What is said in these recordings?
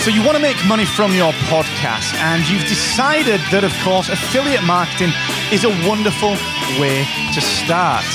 So you want to make money from your podcast, and you've decided that, of course, affiliate marketing is a wonderful way to start.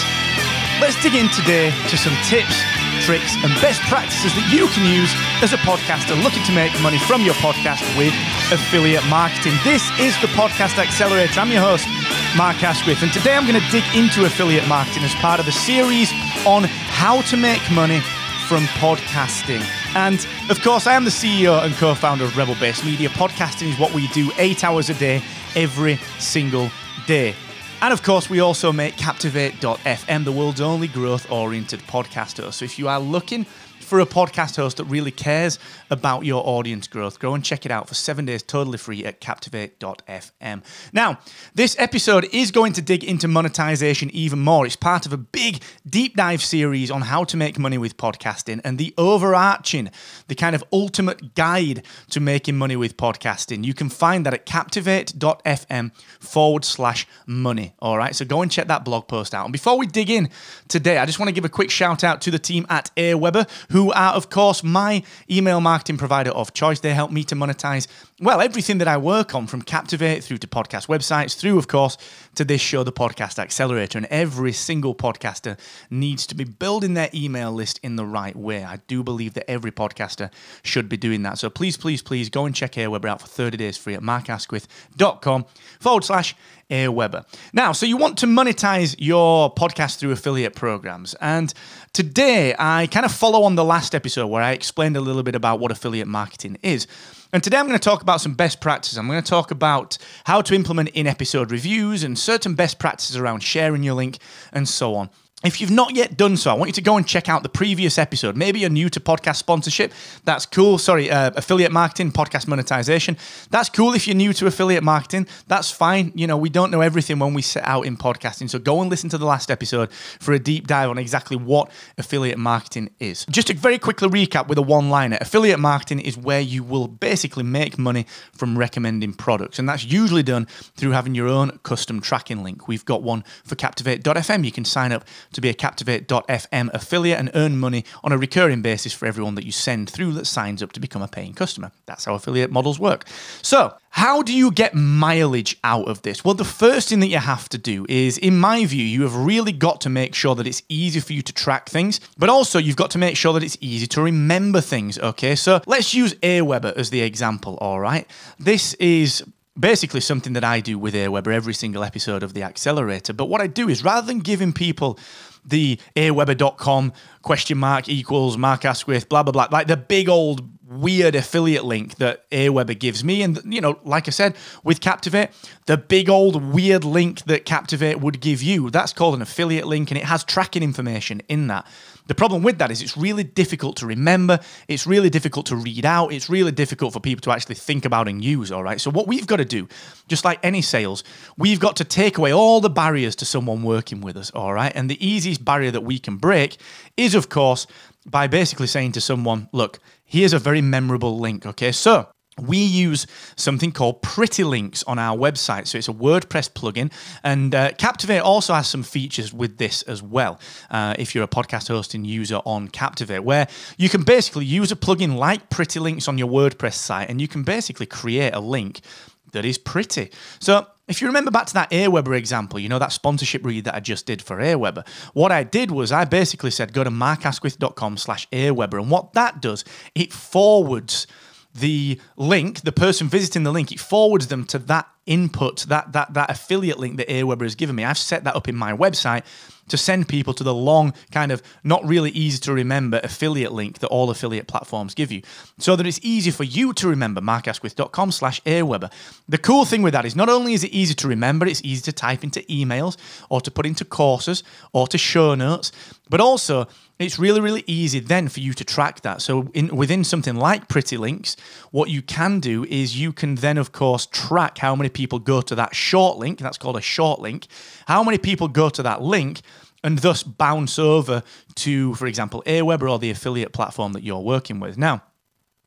Let's dig in today to some tips, tricks, and best practices that you can use as a podcaster looking to make money from your podcast with affiliate marketing. This is the Podcast Accelerator. I'm your host, Mark Ashworth, and today I'm going to dig into affiliate marketing as part of a series on how to make money from podcasting. And of course, I am the CEO and co founder of Rebel Base Media. Podcasting is what we do eight hours a day, every single day. And of course, we also make Captivate.fm, the world's only growth oriented podcaster. So if you are looking for a podcast host that really cares about your audience growth. Go and check it out for seven days totally free at captivate.fm. Now, this episode is going to dig into monetization even more. It's part of a big deep dive series on how to make money with podcasting and the overarching, the kind of ultimate guide to making money with podcasting. You can find that at captivate.fm forward slash money. All right, so go and check that blog post out. And before we dig in today, I just want to give a quick shout out to the team at Airweber who are, of course, my email marketing provider of choice. They help me to monetize, well, everything that I work on from Captivate through to podcast websites, through, of course, to this show, The Podcast Accelerator. And every single podcaster needs to be building their email list in the right way. I do believe that every podcaster should be doing that. So please, please, please go and check here. We're out for 30 days free at markasquith.com forward slash Aweber. Now, so you want to monetize your podcast through affiliate programs. And today I kind of follow on the last episode where I explained a little bit about what affiliate marketing is. And today I'm going to talk about some best practices. I'm going to talk about how to implement in episode reviews and certain best practices around sharing your link and so on. If you've not yet done so, I want you to go and check out the previous episode. Maybe you're new to podcast sponsorship. That's cool. Sorry, uh, affiliate marketing, podcast monetization. That's cool if you're new to affiliate marketing. That's fine. You know, we don't know everything when we set out in podcasting. So go and listen to the last episode for a deep dive on exactly what affiliate marketing is. Just to very quickly recap with a one liner affiliate marketing is where you will basically make money from recommending products. And that's usually done through having your own custom tracking link. We've got one for captivate.fm. You can sign up to be a Captivate.fm affiliate and earn money on a recurring basis for everyone that you send through that signs up to become a paying customer. That's how affiliate models work. So, how do you get mileage out of this? Well, the first thing that you have to do is, in my view, you have really got to make sure that it's easy for you to track things, but also you've got to make sure that it's easy to remember things, okay? So let's use Aweber as the example, all right? This is basically something that I do with Aweber every single episode of the Accelerator. But what I do is rather than giving people the aweber.com question mark equals Mark Asquith, blah, blah, blah, like the big old weird affiliate link that Aweber gives me. And, you know, like I said, with Captivate, the big old weird link that Captivate would give you, that's called an affiliate link and it has tracking information in that. The problem with that is it's really difficult to remember, it's really difficult to read out, it's really difficult for people to actually think about and use, all right? So, what we've got to do, just like any sales, we've got to take away all the barriers to someone working with us, all right? And the easiest barrier that we can break is, of course, by basically saying to someone, look, here's a very memorable link, okay? So we use something called Pretty Links on our website. So it's a WordPress plugin. And uh, Captivate also has some features with this as well, uh, if you're a podcast hosting user on Captivate, where you can basically use a plugin like Pretty Links on your WordPress site and you can basically create a link that is pretty. So if you remember back to that Airweber example, you know, that sponsorship read that I just did for Airweber, what I did was I basically said go to markasquith.com slash Airweber. And what that does, it forwards the link, the person visiting the link, it forwards them to that input, that, that, that affiliate link that Aweber has given me, I've set that up in my website to send people to the long, kind of not really easy to remember affiliate link that all affiliate platforms give you so that it's easy for you to remember markasquith.com slash Aweber. The cool thing with that is not only is it easy to remember, it's easy to type into emails or to put into courses or to show notes, but also it's really, really easy then for you to track that. So in, within something like Pretty Links, what you can do is you can then, of course, track how many people go to that short link? That's called a short link. How many people go to that link and thus bounce over to, for example, Aweber or the affiliate platform that you're working with? Now,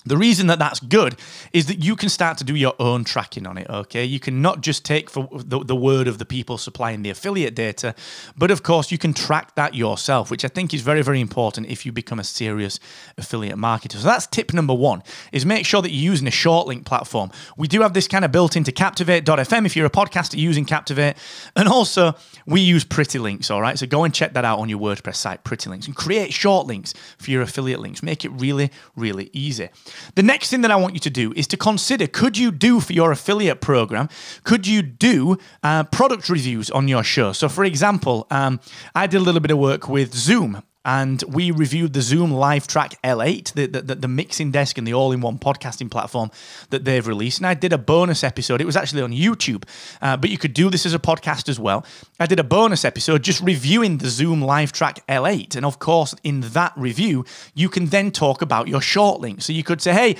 the reason that that's good is that you can start to do your own tracking on it, okay? You can not just take for the, the, word of the people supplying the affiliate data, but of course you can track that yourself, which I think is very, very important if you become a serious affiliate marketer. So that's tip number one, is make sure that you're using a short link platform. We do have this kind of built into Captivate.fm if you're a podcaster using Captivate. And also we use Pretty Links, all right? So go and check that out on your WordPress site, Pretty Links, and create short links for your affiliate links. Make it really, really easy. The next thing that I want you to do is to consider could you do for your affiliate program, could you do uh, product reviews on your show? So, for example, um, I did a little bit of work with Zoom and we reviewed the Zoom Live Track L8, the, the, the mixing desk and the all in one podcasting platform that they've released. And I did a bonus episode. It was actually on YouTube, uh, but you could do this as a podcast as well. I did a bonus episode just reviewing the Zoom Live Track L8. And of course, in that review, you can then talk about your short link. So you could say, hey,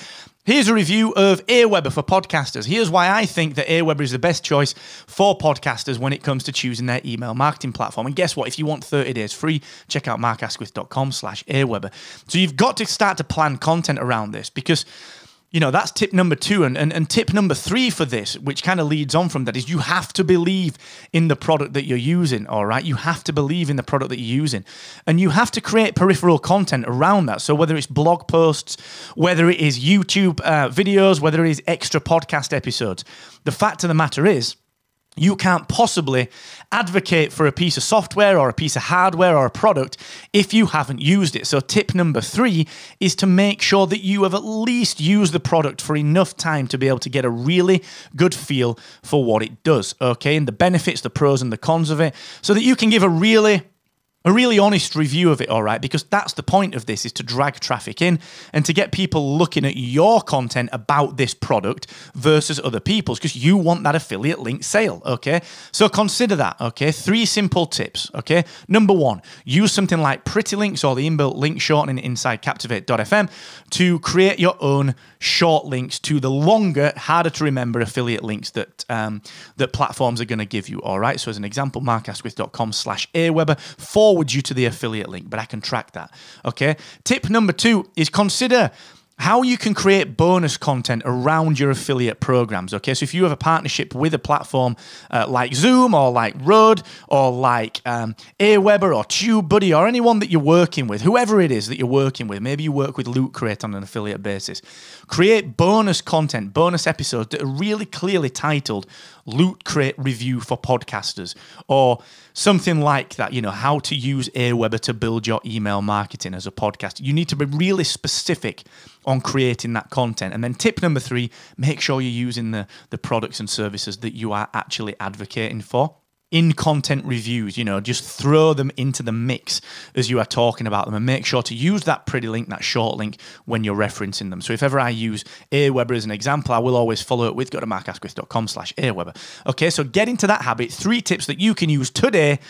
Here's a review of Airweber for podcasters. Here's why I think that Airweber is the best choice for podcasters when it comes to choosing their email marketing platform. And guess what? If you want 30 days free, check out markasquith.com slash Airweber. So you've got to start to plan content around this because – you know that's tip number two and, and, and tip number three for this which kind of leads on from that is you have to believe in the product that you're using all right you have to believe in the product that you're using and you have to create peripheral content around that so whether it's blog posts whether it is youtube uh, videos whether it is extra podcast episodes the fact of the matter is you can't possibly advocate for a piece of software or a piece of hardware or a product if you haven't used it. So, tip number three is to make sure that you have at least used the product for enough time to be able to get a really good feel for what it does, okay? And the benefits, the pros, and the cons of it, so that you can give a really a really honest review of it, all right? Because that's the point of this is to drag traffic in and to get people looking at your content about this product versus other people's because you want that affiliate link sale, okay? So consider that, okay? Three simple tips, okay? Number 1, use something like Pretty Links or the inbuilt link shortening inside captivate.fm to create your own short links to the longer, harder to remember affiliate links that um, that platforms are going to give you. All right. So as an example, markasquith.com slash aweber forwards you to the affiliate link, but I can track that. Okay. Tip number two is consider how you can create bonus content around your affiliate programs. Okay, so if you have a partnership with a platform uh, like Zoom or like Rode or like um, Aweber or TubeBuddy or anyone that you're working with, whoever it is that you're working with, maybe you work with Loot Crate on an affiliate basis, create bonus content, bonus episodes that are really clearly titled Loot Crate Review for Podcasters or something like that, you know, how to use Aweber to build your email marketing as a podcast. You need to be really specific on creating that content. And then tip number three, make sure you're using the, the products and services that you are actually advocating for in content reviews, you know, just throw them into the mix as you are talking about them and make sure to use that pretty link, that short link when you're referencing them. So if ever I use Aweber as an example, I will always follow it with go to markasquith.com slash Aweber. Okay, so get into that habit. Three tips that you can use today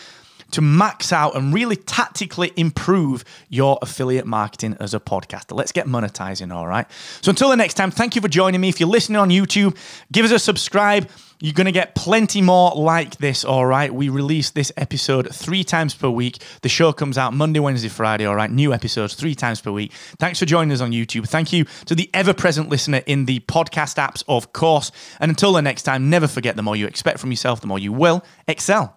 to max out and really tactically improve your affiliate marketing as a podcaster. Let's get monetizing, all right? So until the next time, thank you for joining me. If you're listening on YouTube, give us a subscribe. You're going to get plenty more like this, all right? We release this episode three times per week. The show comes out Monday, Wednesday, Friday, all right? New episodes three times per week. Thanks for joining us on YouTube. Thank you to the ever present listener in the podcast apps, of course. And until the next time, never forget the more you expect from yourself, the more you will excel.